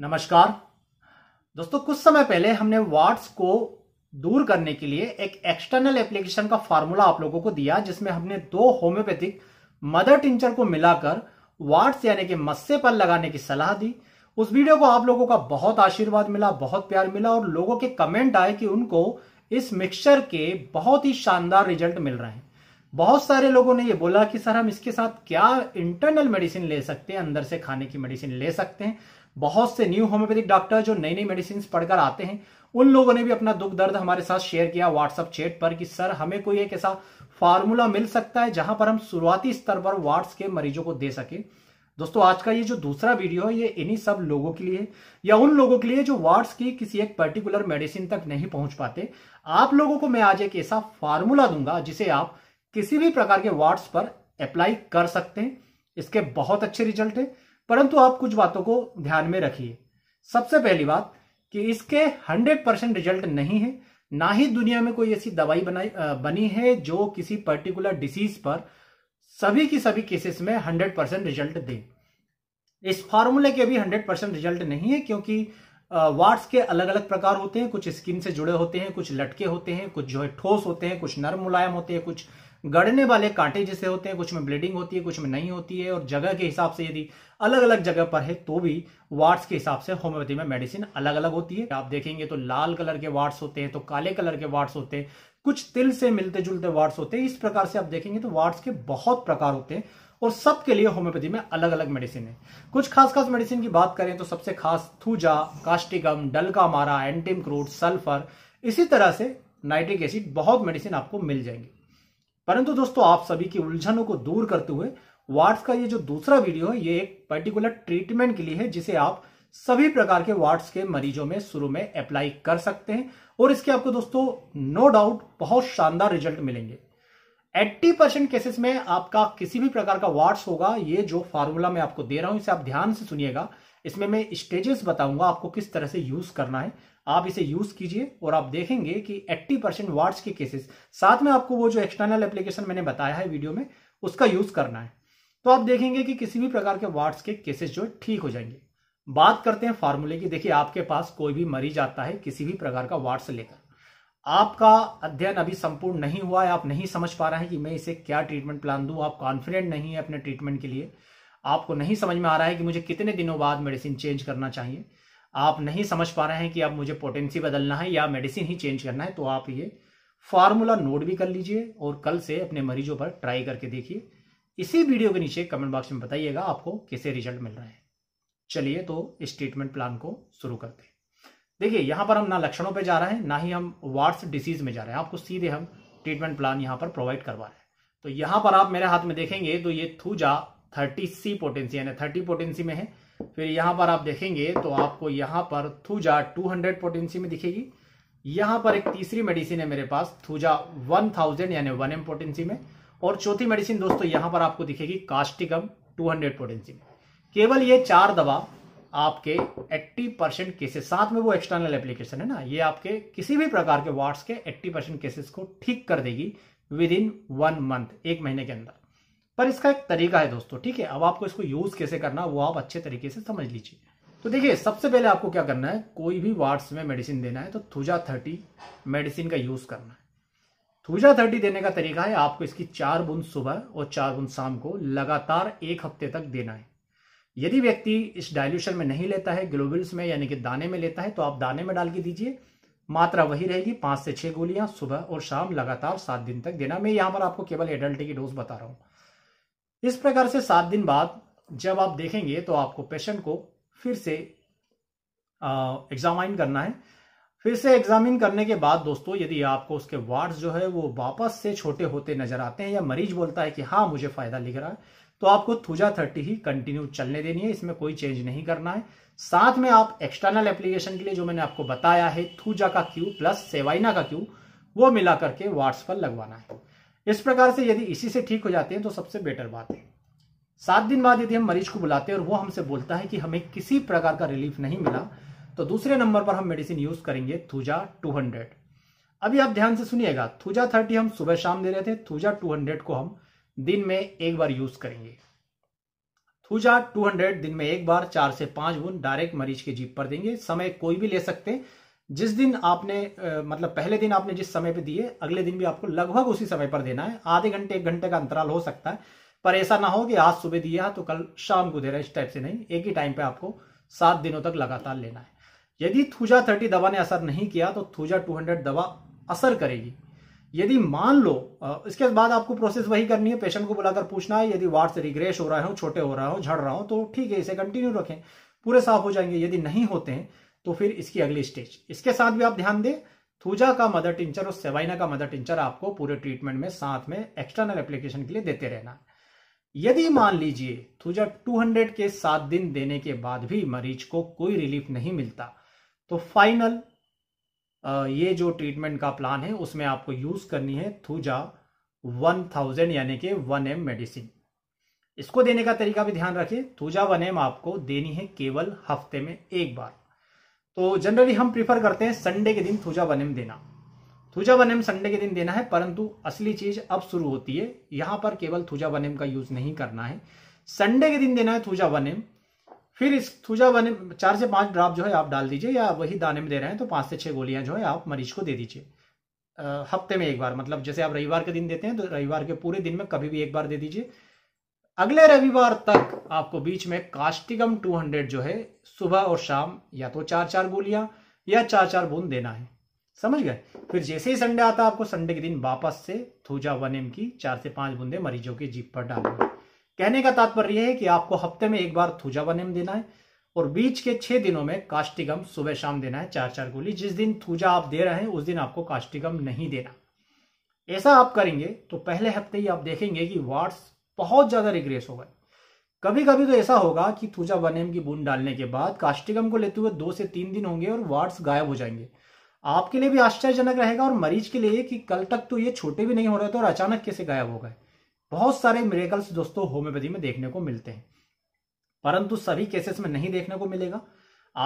नमस्कार दोस्तों कुछ समय पहले हमने वाट्स को दूर करने के लिए एक एक्सटर्नल एप्लीकेशन का फॉर्मूला आप लोगों को दिया जिसमें हमने दो होम्योपैथिक मदर टिंचर को मिलाकर वाट्स यानी कि मस्से पर लगाने की सलाह दी उस वीडियो को आप लोगों का बहुत आशीर्वाद मिला बहुत प्यार मिला और लोगों के कमेंट आए कि उनको इस मिक्सचर के बहुत ही शानदार रिजल्ट मिल रहे हैं बहुत सारे लोगों ने ये बोला कि सर हम इसके साथ क्या इंटरनल मेडिसिन ले सकते हैं अंदर से खाने की मेडिसिन ले सकते हैं बहुत से न्यू होम्योपैथिक डॉक्टर जो नई नई मेडिसिन पढ़कर आते हैं उन लोगों ने भी अपना दुख दर्द हमारे साथ शेयर किया व्हाट्सअप चैट पर कि सर हमें कोई एक ऐसा फार्मूला मिल सकता है जहां पर हम शुरुआती स्तर पर वार्ड्स के मरीजों को दे सके दोस्तों आज का ये जो दूसरा वीडियो है ये इन्हीं सब लोगों के लिए या उन लोगों के लिए जो वार्ड्स की किसी एक पर्टिकुलर मेडिसिन तक नहीं पहुंच पाते आप लोगों को मैं आज एक ऐसा फार्मूला दूंगा जिसे आप किसी भी प्रकार के वार्ड्स पर अप्लाई कर सकते हैं इसके बहुत अच्छे रिजल्ट है परंतु आप कुछ बातों को ध्यान में रखिए सबसे पहली बात कि इसके हंड्रेड परसेंट रिजल्ट नहीं है ना ही दुनिया में कोई ऐसी दवाई बनाई बनी है जो किसी पर्टिकुलर डिसीज पर सभी की सभी केसेस में हंड्रेड परसेंट रिजल्ट दे इस फार्मूले के भी हंड्रेड परसेंट रिजल्ट नहीं है क्योंकि वार्ड्स के अलग अलग प्रकार होते हैं कुछ स्किन से जुड़े होते हैं कुछ लटके होते हैं कुछ जो है ठोस होते हैं कुछ नर्म मुलायम होते हैं कुछ गड़ने वाले कांटे जैसे होते हैं कुछ में ब्लीडिंग होती है कुछ में नहीं होती है और जगह के हिसाब से यदि अलग अलग जगह पर है तो भी वार्ड्स के हिसाब से होम्योपैथी में मेडिसिन अलग अलग होती है आप देखेंगे तो लाल कलर के वार्ड्स होते हैं तो काले कलर के वार्ड्स होते हैं कुछ तिल से मिलते जुलते वार्ड्स होते हैं इस प्रकार से आप देखेंगे तो वार्ड्स के बहुत प्रकार होते हैं और सबके लिए होम्योपैथी में अलग अलग मेडिसिन है कुछ खास खास मेडिसिन की बात करें तो सबसे खास थूजा कास्टिगम डलका मारा एंटीम क्रूट सल्फर इसी तरह से नाइट्रिक एसिड बहुत मेडिसिन आपको मिल जाएंगे परंतु दोस्तों आप सभी की उलझनों को दूर करते हुए वार्ड्स का ये जो दूसरा वीडियो है ये एक पर्टिकुलर ट्रीटमेंट के लिए है जिसे आप सभी प्रकार के वार्ड्स के मरीजों में शुरू में अप्लाई कर सकते हैं और इसके आपको दोस्तों नो डाउट बहुत शानदार रिजल्ट मिलेंगे 80 परसेंट केसेस में आपका किसी भी प्रकार का वार्ड्स होगा ये जो फार्मूला मैं आपको दे रहा हूं इसे आप ध्यान से सुनिएगा इसमें मैं स्टेजेस बताऊंगा आपको किस तरह से यूज करना है आप इसे यूज कीजिए और आप देखेंगे कि 80 परसेंट वार्ड्स के केसेस साथ में आपको वो जो एक्सटर्नल एप्लीकेशन मैंने बताया है वीडियो में उसका यूज करना है तो आप देखेंगे कि किसी भी प्रकार के वार्ड्स के केसेस जो ठीक हो जाएंगे बात करते हैं फार्मूले की देखिए आपके पास कोई भी मरीज आता है किसी भी प्रकार का वार्ड्स लेकर आपका अध्ययन अभी संपूर्ण नहीं हुआ है आप नहीं समझ पा रहे हैं कि मैं इसे क्या ट्रीटमेंट प्लान दू आप कॉन्फिडेंट नहीं है अपने ट्रीटमेंट के लिए आपको नहीं समझ में आ रहा है कि मुझे कितने दिनों बाद मेडिसिन चेंज करना चाहिए आप नहीं समझ पा रहे हैं कि आप मुझे पोटेंसी बदलना है या मेडिसिन ही चेंज करना है तो आप ये फार्मूला नोट भी कर लीजिए और कल से अपने मरीजों पर ट्राई करके देखिए इसी वीडियो के नीचे कमेंट बॉक्स में बताइएगा आपको कैसे रिजल्ट मिल रहा है चलिए तो इस ट्रीटमेंट प्लान को शुरू करते हैं देखिए यहाँ पर हम ना लक्षणों पे जा रहे हैं ना ही हम वार्ड्स डिसीज में जा रहे हैं आपको सीधे हम ट्रीटमेंट प्लान यहाँ पर प्रोवाइड करवा रहे हैं तो यहाँ पर आप मेरे हाथ में देखेंगे तो ये थूजा थर्टी सी पोटेंसी यानी थर्टी पोटेंसी में है फिर यहां पर आप देखेंगे तो आपको यहां पर थूजा 200 पोटेंसी में दिखेगी यहां पर एक तीसरी मेडिसिन है मेरे पास थूजा 1000 यानी वन एम पोटेंसी में और चौथी मेडिसिन दोस्तों यहां पर आपको दिखेगी कास्टिकम 200 पोटेंसी में केवल ये चार दवा आपके 80 परसेंट केसेस साथ में वो एक्सटर्नल एप्लीकेशन है ना ये आपके किसी भी प्रकार के वार्ड्स के एट्टी परसेंट केसेस को ठीक कर देगी विद इन वन मंथ एक महीने के अंदर पर इसका एक तरीका है दोस्तों ठीक है अब आपको इसको यूज कैसे करना वो आप अच्छे तरीके से समझ लीजिए तो देखिए सबसे पहले आपको क्या करना है कोई भी वार्ड्स में मेडिसिन देना है तो थूजा थर्टी मेडिसिन का यूज करना है थूजा थर्टी देने का तरीका है आपको इसकी चार बूंद सुबह और चार बूंद शाम को लगातार एक हफ्ते तक देना है यदि व्यक्ति इस डायल्यूशन में नहीं लेता है ग्लोबल्स में यानी कि दाने में लेता है तो आप दाने में डाल के दीजिए मात्रा वही रहेगी पांच से छह गोलियां सुबह और शाम लगातार सात दिन तक देना मैं यहाँ पर आपको केवल एडल्ट की डोज बता रहा हूँ इस प्रकार से सात दिन बाद जब आप देखेंगे तो आपको पेशेंट को फिर से एग्जामाइन करना है फिर से एग्जामिन करने के बाद दोस्तों यदि आपको उसके वार्ड्स जो है वो वापस से छोटे होते नजर आते हैं या मरीज बोलता है कि हाँ मुझे फायदा लिख रहा है तो आपको थूजा थर्टी ही कंटिन्यू चलने देनी है इसमें कोई चेंज नहीं करना है साथ में आप एक्सटर्नल एप्लीकेशन के लिए जो मैंने आपको बताया है थूजा का क्यू प्लस सेवाइना का क्यू वो मिला करके वार्ड्स पर लगवाना है इस प्रकार से यदि इसी से ठीक हो जाते हैं तो सबसे बेटर बात है सात दिन बाद यदि हम मरीज को बुलाते हैं और वो हमसे बोलता है कि हमें किसी प्रकार का रिलीफ नहीं मिला तो दूसरे नंबर पर हम मेडिसिन यूज करेंगे थूजा 200 अभी आप ध्यान से सुनिएगा थूजा 30 हम सुबह शाम दे रहे थे थूजा 200 को हम दिन में एक बार यूज करेंगे थूजा 200 दिन में एक बार चार से पांच गुण डायरेक्ट मरीज के जीप पर देंगे समय कोई भी ले सकते जिस दिन आपने आ, मतलब पहले दिन आपने जिस समय पे दिए अगले दिन भी आपको लगभग उसी समय पर देना है आधे घंटे एक घंटे का अंतराल हो सकता है पर ऐसा ना हो कि आज सुबह दिया तो कल शाम को दे रहा है इस टाइप से नहीं एक ही टाइम पे आपको सात दिनों तक लगातार लेना है यदि थूजा थर्टी दवा ने असर नहीं किया तो थूजा टू हंड्रेड दवा असर करेगी यदि मान लो इसके बाद आपको प्रोसेस वही करनी है पेशेंट को बुलाकर पूछना है यदि वार्ड से रिग्रेस हो रहा हो छोटे हो रहा हो झड़ रहा हो तो ठीक है इसे कंटिन्यू रखें पूरे साफ हो जाएंगे यदि नहीं होते हैं तो फिर इसकी अगली स्टेज इसके साथ भी आप ध्यान दें थूजा का मदर टिंचर और सेवाइना का मदर टिंचर आपको पूरे ट्रीटमेंट में साथ में एक्सटर्नल एप्लीकेशन के लिए देते रहना यदि मान लीजिए थूजा 200 के सात दिन देने के बाद भी मरीज को कोई रिलीफ नहीं मिलता तो फाइनल ये जो ट्रीटमेंट का प्लान है उसमें आपको यूज करनी है थूजा 1000 यानी कि 1m मेडिसिन इसको देने का तरीका भी ध्यान रखिए थूजा 1m आपको देनी है केवल हफ्ते में एक बार तो जनरली हम प्रीफर करते हैं संडे के दिन थूजा वनम देना थूजा वनम संडे के दिन देना है परंतु असली चीज अब शुरू होती है यहां पर केवल थूजा वनम का यूज नहीं करना है संडे के दिन देना है थूजा वनम फिर इस थूजा बनेम चार से पांच ड्राप जो है आप डाल दीजिए या वही दाने में दे रहे हैं तो पांच से छह गोलियां जो है आप मरीज को दे दीजिए हफ्ते में एक बार मतलब जैसे आप रविवार के दिन देते हैं तो रविवार के पूरे दिन में कभी भी एक बार दे दीजिए अगले रविवार तक आपको बीच में कास्टिगम 200 जो है सुबह और शाम या तो चार चार गोलियां या चार चार बूंद देना है समझ गए फिर जैसे ही संडे आता आपको संडे के दिन वापस से थूजा वन एम की चार से पांच बूंदे मरीजों के जीप पर डालनी कहने का तात्पर्य यह है कि आपको हफ्ते में एक बार थूजा वन एम देना है और बीच के छह दिनों में कास्टिगम सुबह शाम देना है चार चार गोली जिस दिन थूजा आप दे रहे हैं उस दिन आपको कास्टिगम नहीं देना ऐसा आप करेंगे तो पहले हफ्ते ही आप देखेंगे कि वार्ड्स बहुत ज्यादा रिग्रेस होगा कभी कभी तो ऐसा होगा कि थूजा वन एम की बूंद डालने के बाद कास्टिकम को लेते हुए दो से तीन दिन होंगे और वार्ड्स गायब हो जाएंगे आपके लिए भी आश्चर्यजनक रहेगा और मरीज के लिए कि कल तक तो ये छोटे भी नहीं हो रहे थे और अचानक कैसे गायब हो गए बहुत सारे मेरेकल्स दोस्तों होम्योपैथी में देखने को मिलते हैं परंतु सभी केसेस में नहीं देखने को मिलेगा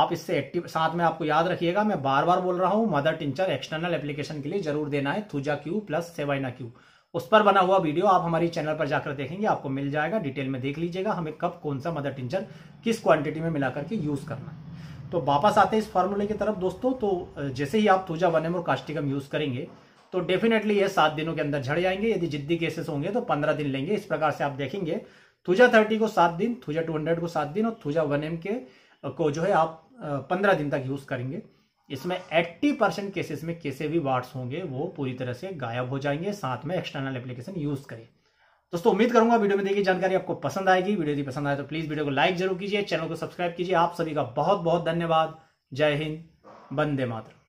आप इससे एक्टिव साथ में आपको याद रखिएगा मैं बार बार बोल रहा हूं मदर टिंचर एक्सटर्नल एप्लीकेशन के लिए जरूर देना है थूजा क्यू प्लस सेवाइना क्यू उस पर बना हुआ वीडियो आप हमारी चैनल पर जाकर देखेंगे आपको मिल जाएगा डिटेल में देख लीजिएगा हमें कब कौन सा मदर टिंचर किस क्वांटिटी में मिला करके यूज़ करना है तो वापस आते हैं इस फॉर्मूले की तरफ दोस्तों तो जैसे ही आप वन वनम और कास्टिकम यूज़ करेंगे तो डेफिनेटली ये सात दिनों के अंदर झड़ जाएंगे यदि जिद्दी केसेस होंगे तो पंद्रह दिन लेंगे इस प्रकार से आप देखेंगे थूजा थर्टी को सात दिन थूजा टू हंड्रेड को सात दिन और थूजा वन एम के को जो है आप पंद्रह दिन तक यूज़ करेंगे इसमें 80 परसेंट केसेस में कैसे भी वार्ड्स होंगे वो पूरी तरह से गायब हो जाएंगे साथ में एक्सटर्नल एप्लीकेशन यूज करें दोस्तों उम्मीद करूंगा वीडियो में देखिए जानकारी आपको पसंद आएगी वीडियो यदि पसंद आए तो प्लीज वीडियो को लाइक जरूर कीजिए चैनल को सब्सक्राइब कीजिए आप सभी का बहुत बहुत धन्यवाद जय हिंद बंदे मातरम